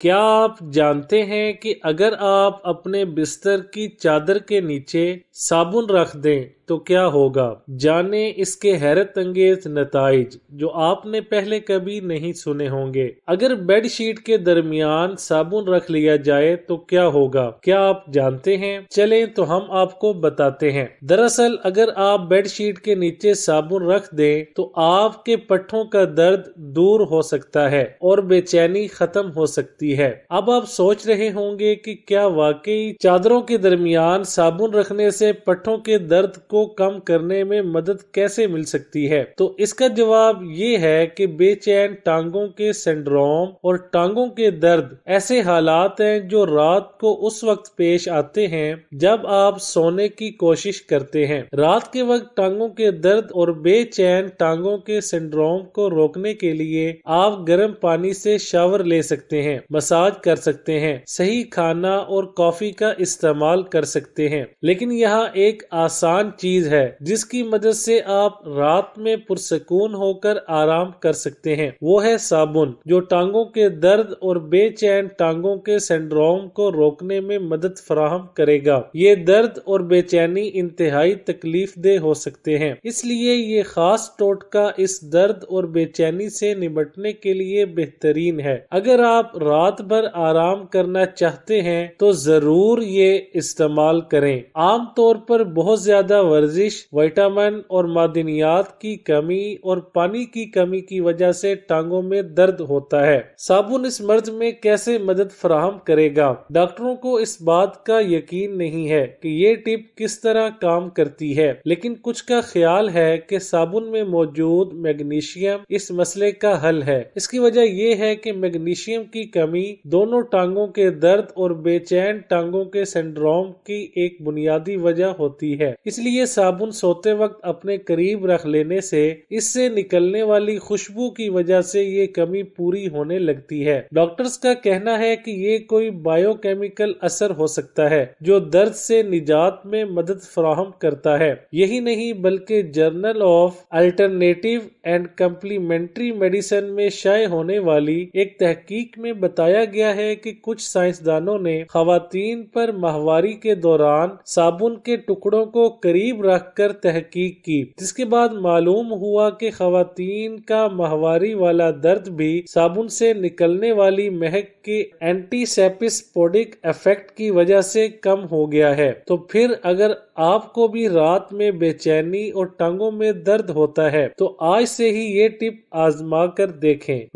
क्या आप जानते हैं कि अगर आप अपने बिस्तर की चादर के नीचे साबुन रख दें तो क्या होगा जाने इसके हैरत अंगेज नतज जो आपने पहले कभी नहीं सुने होंगे अगर बेडशीट के दरमियान साबुन रख लिया जाए तो क्या होगा क्या आप जानते हैं चले तो हम आपको बताते हैं दरअसल अगर आप बेडशीट के नीचे साबुन रख दें तो आपके पट्टों का दर्द दूर हो सकता है और बेचैनी खत्म हो सकती है अब आप सोच रहे होंगे की क्या वाकई चादरों के दरमियान साबुन रखने से पट्टों के दर्द को को कम करने में मदद कैसे मिल सकती है तो इसका जवाब ये है कि बेचैन टांगों के सिंड्रोम और टांगों के दर्द ऐसे हालात हैं जो रात को उस वक्त पेश आते हैं जब आप सोने की कोशिश करते हैं रात के वक्त टांगों के दर्द और बेचैन टांगों के सिंड्रोम को रोकने के लिए आप गर्म पानी से शावर ले सकते हैं मसाज कर सकते हैं सही खाना और कॉफी का इस्तेमाल कर सकते हैं लेकिन यहाँ एक आसान चीज चीज है जिसकी मदद से आप रात में पुरसकून होकर आराम कर सकते हैं वो है साबुन जो टांगों के दर्द और बेचैन टांगों के सिंड्रोम को रोकने में मदद फराहम करेगा ये दर्द और बेचैनी इंतहाई तकलीफ दे हो सकते हैं इसलिए ये खास टोटका इस दर्द और बेचैनी से निपटने के लिए बेहतरीन है अगर आप रात भर आराम करना चाहते हैं तो जरूर ये इस्तेमाल करें आमतौर पर बहुत ज्यादा वर्जिश विटामिन और मादनियात की कमी और पानी की कमी की वजह से टांगों में दर्द होता है साबुन इस मर्ज में कैसे मदद फराहम करेगा डॉक्टरों को इस बात का यकीन नहीं है कि ये टिप किस तरह काम करती है लेकिन कुछ का ख्याल है कि साबुन में मौजूद मैग्नीशियम इस मसले का हल है इसकी वजह यह है कि मैग्नीशियम की कमी दोनों टांगों के दर्द और बेचैन टांगों के सिंड्रोम की एक बुनियादी वजह होती है इसलिए साबुन सोते वक्त अपने करीब रख लेने से इससे निकलने वाली खुशबू की वजह से ये कमी पूरी होने लगती है डॉक्टर्स का कहना है कि ये कोई बायोकेमिकल असर हो सकता है जो दर्द से निजात में मदद फराहम करता है यही नहीं बल्कि journal of alternative and complementary medicine में शय होने वाली एक तहकीक में बताया गया है कि कुछ साइंसदानों ने खातन पर माहवारी के दौरान साबुन के टुकड़ों को करीब रखकर तहकीक की जिसके बाद मालूम हुआ कि खातन का माहवारी वाला दर्द भी साबुन से निकलने वाली महक के एंटीसेपिस्पोडिक इफेक्ट की वजह से कम हो गया है तो फिर अगर आपको भी रात में बेचैनी और टांगों में दर्द होता है तो आज से ही ये टिप आजमा कर देखें